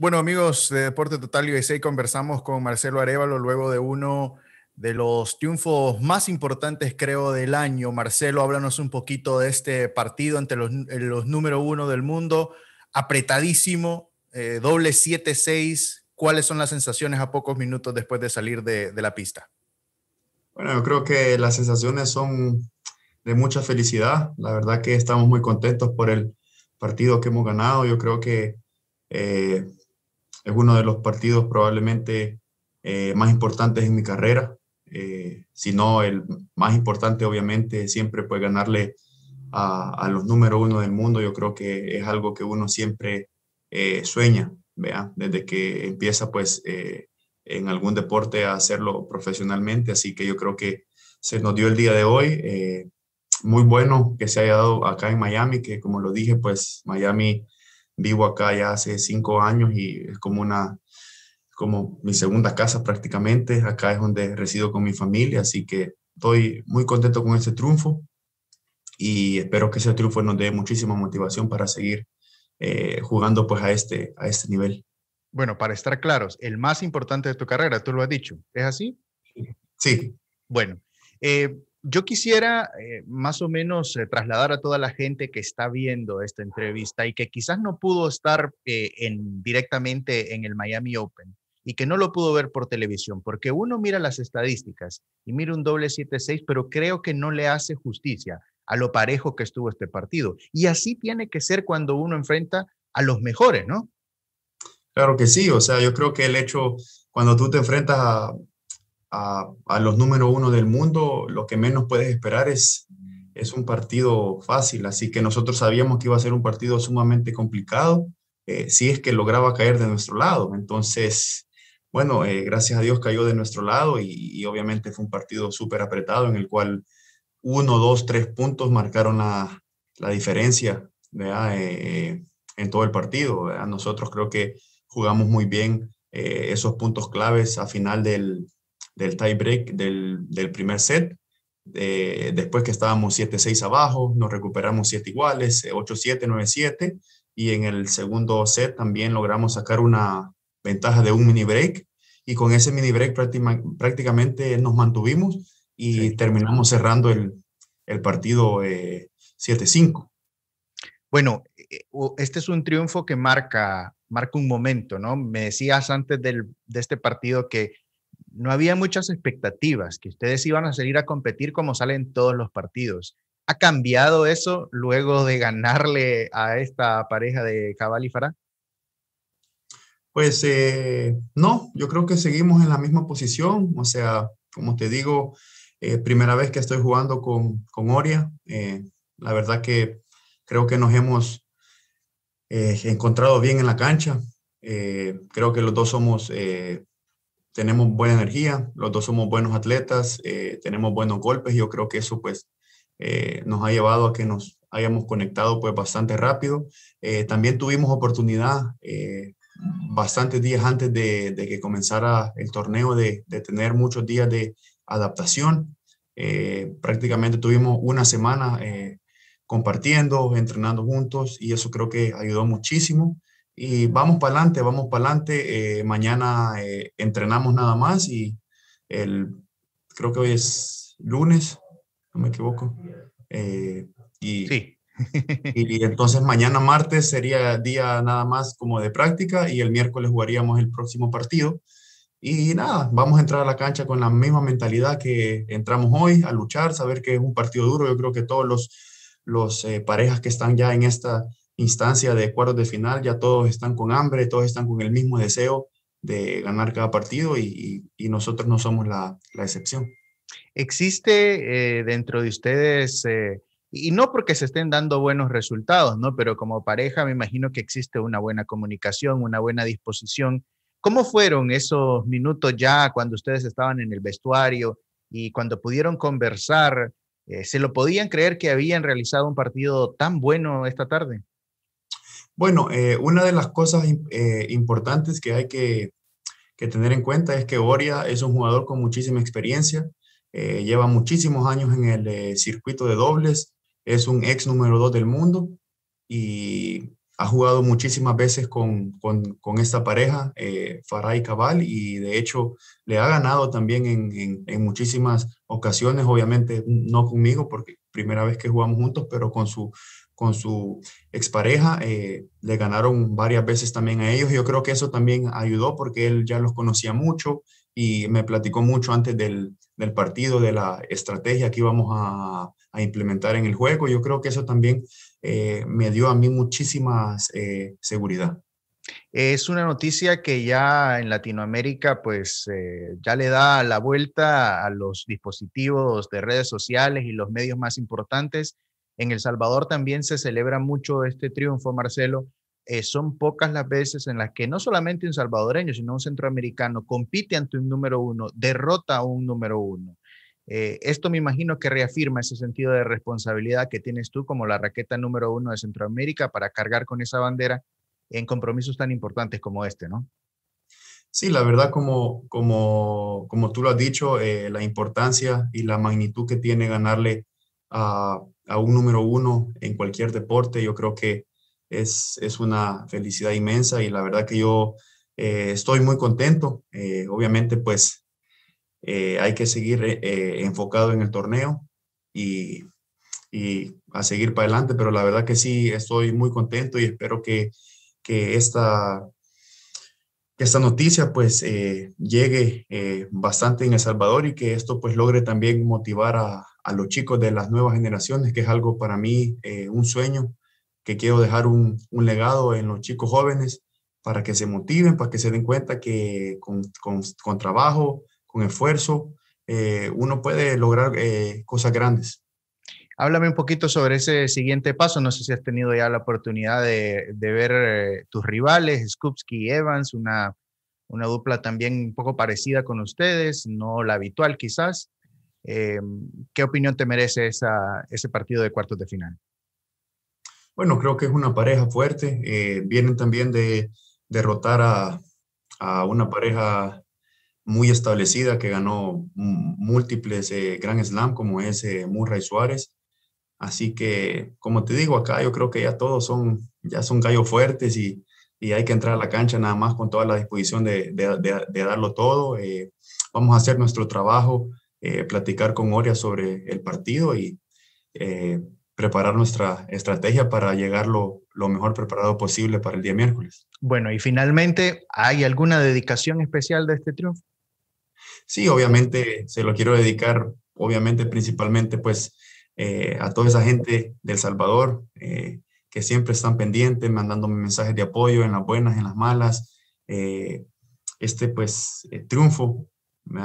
Bueno, amigos de Deporte Total USA, conversamos con Marcelo Arevalo luego de uno de los triunfos más importantes, creo, del año. Marcelo, háblanos un poquito de este partido entre los, eh, los número uno del mundo, apretadísimo, eh, doble 7-6. ¿Cuáles son las sensaciones a pocos minutos después de salir de, la pista? Bueno, yo creo que las sensaciones son de mucha felicidad. La verdad que estamos muy contentos por el partido que hemos ganado. Yo creo que eh, es uno de los partidos probablemente eh, más importantes en mi carrera. Eh, si no, el más importante obviamente siempre puede ganarle a, los número uno del mundo. Yo creo que es algo que uno siempre eh, sueña, ¿vea? desde que empieza pues en algún deporte a hacerlo profesionalmente. Así que yo creo que se nos dio el día de hoy. muy bueno que se haya dado acá en Miami, que como lo dije, pues Miami vivo acá ya hace cinco años y es como una, como mi segunda casa prácticamente. Acá es donde resido con mi familia, así que estoy muy contento con este triunfo y espero que ese triunfo nos dé muchísima motivación para seguir eh, jugando pues a este, a este nivel. Bueno, para estar claros, el más importante de tu carrera, tú lo has dicho, ¿es así? Sí. Bueno, eh, yo quisiera eh, más o menos eh, trasladar a toda la gente que está viendo esta entrevista y que quizás no pudo estar eh, en, directamente en el Miami Open y que no lo pudo ver por televisión, porque uno mira las estadísticas y mira un doble 7-6, pero creo que no le hace justicia a lo parejo que estuvo este partido. Y así tiene que ser cuando uno enfrenta a los mejores, ¿no? Claro que sí, o sea, yo creo que el hecho, cuando tú te enfrentas a, a, los número uno del mundo, lo que menos puedes esperar es, es un partido fácil. Así que nosotros sabíamos que iba a ser un partido sumamente complicado eh, si es que lograba caer de nuestro lado. Entonces, bueno, eh, gracias a Dios cayó de nuestro lado y, obviamente fue un partido súper apretado en el cual uno, dos, tres puntos marcaron la, la diferencia eh, en todo el partido. Nosotros creo que jugamos muy bien esos puntos claves a final del, del tie del, del primer set. Eh, después que estábamos 7-6 abajo, nos recuperamos 7 iguales, 8-7, eh, 9-7, y en el segundo set también logramos sacar una ventaja de un mini break, y con ese mini break prácticamente nos mantuvimos y terminamos cerrando el, partido 7-5. Eh, bueno, este es un triunfo que marca, marca un momento, ¿no? Me decías antes de este partido que no había muchas expectativas, que ustedes iban a salir a competir como salen todos los partidos. ¿Ha cambiado eso luego de ganarle a esta pareja de Cabal y Farah? Pues eh, no, yo creo que seguimos en la misma posición. O sea, como te digo, eh, primera vez que estoy jugando con, Oria. Eh, la verdad que creo que nos hemos encontrado bien en la cancha. creo que los dos somos tenemos buena energía, los dos somos buenos atletas, eh, tenemos buenos golpes, yo creo que eso pues eh, nos ha llevado a que nos hayamos conectado pues bastante rápido. Eh, también tuvimos oportunidad bastantes días antes de, que comenzara el torneo de, de tener muchos días de adaptación. prácticamente tuvimos una semana compartiendo, entrenando juntos y eso creo que ayudó muchísimo y vamos para adelante, vamos para adelante. Eh, mañana eh, entrenamos nada más y el, creo que hoy es lunes, no me equivoco. Eh, y, y, entonces mañana martes sería día nada más como de práctica y el miércoles jugaríamos el próximo partido. Y nada, vamos a entrar a la cancha con la misma mentalidad que entramos hoy, a luchar, saber que es un partido duro. Yo creo que todos los, los parejas que están ya en esta instancia de cuartos de final, ya todos están con hambre, todos están con el mismo deseo de ganar cada partido y, nosotros no somos la, excepción. ¿Existe eh, dentro de ustedes, eh, y no porque se estén dando buenos resultados, ¿no? pero como pareja me imagino que existe una buena comunicación, una buena disposición? ¿Cómo fueron esos minutos ya cuando ustedes estaban en el vestuario y cuando pudieron conversar? Eh, ¿Se lo podían creer que habían realizado un partido tan bueno esta tarde? Bueno, eh, una de las cosas eh, importantes que hay que, tener en cuenta es que Oria es un jugador con muchísima experiencia, eh, lleva muchísimos años en el circuito de dobles, es un ex número 2 del mundo y ha jugado muchísimas veces con, esta pareja, Faray Cabal, y de hecho le ha ganado también en, en muchísimas ocasiones, obviamente no conmigo porque primera vez que jugamos juntos, pero con su con su expareja, eh, le ganaron varias veces también a ellos. Yo creo que eso también ayudó porque él ya los conocía mucho y me platicó mucho antes del, partido, de la estrategia que íbamos a, implementar en el juego. Yo creo que eso también eh, me dio a mí muchísima eh, seguridad. Es una noticia que ya en Latinoamérica pues ya le da la vuelta a los dispositivos de redes sociales y los medios más importantes. En El Salvador también se celebra mucho este triunfo, Marcelo. Eh, son pocas las veces en las que no solamente un salvadoreño, sino un centroamericano compite ante un número uno, derrota a un número uno. Eh, esto me imagino que reafirma ese sentido de responsabilidad que tienes tú como la raqueta número uno de Centroamérica para cargar con esa bandera en compromisos tan importantes como este, ¿no? Sí, la verdad, como, como, como tú lo has dicho, eh, la importancia y la magnitud que tiene ganarle a, a un número uno en cualquier deporte, yo creo que es, una felicidad inmensa y la verdad que yo eh, estoy muy contento. Eh, obviamente, pues eh, hay que seguir enfocado en el torneo y, a seguir para adelante, pero la verdad que sí, estoy muy contento y espero que, que esta esta noticia pues llegue bastante en El Salvador y que esto pues logre también motivar a, a los chicos de las nuevas generaciones, que es algo para mí eh, un sueño, que quiero dejar un, legado en los chicos jóvenes para que se motiven, para que se den cuenta que con, trabajo, con esfuerzo, eh, uno puede lograr eh, cosas grandes. Háblame un poquito sobre ese siguiente paso. No sé si has tenido ya la oportunidad de, ver tus rivales, Skupski y Evans, una, una dupla también un poco parecida con ustedes, no la habitual quizás. Eh, ¿Qué opinión te merece ese partido de cuartos de final? Bueno, creo que es una pareja fuerte. Eh, vienen también de derrotar a, una pareja muy establecida que ganó múltiples eh, Grand Slam como es Murray Suárez. Así que, como te digo, acá yo creo que ya todos son, ya son gallos fuertes y, hay que entrar a la cancha nada más con toda la disposición de, darlo todo. vamos a hacer nuestro trabajo eh, platicar con Oria sobre el partido y eh, preparar nuestra estrategia para llegar lo, mejor preparado posible para el día miércoles. Bueno, y finalmente, ¿hay alguna dedicación especial de este triunfo? Sí, obviamente se lo quiero dedicar, obviamente principalmente pues eh, a toda esa gente del Salvador que siempre están pendientes, mandándome mensajes de apoyo en las buenas, en las malas. este pues triunfo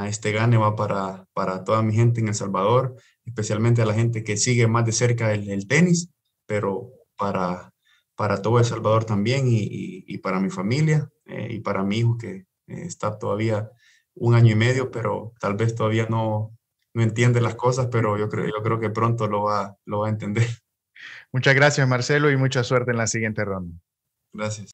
este gane va para, para toda mi gente en El Salvador, especialmente a la gente que sigue más de cerca el, tenis, pero para, para todo El Salvador también y, y, para mi familia eh, y para mi hijo que eh, está todavía un año y medio, pero tal vez todavía no, no entiende las cosas, pero yo creo, yo creo que pronto lo va, lo va a entender. Muchas gracias, Marcelo, y mucha suerte en la siguiente ronda. Gracias.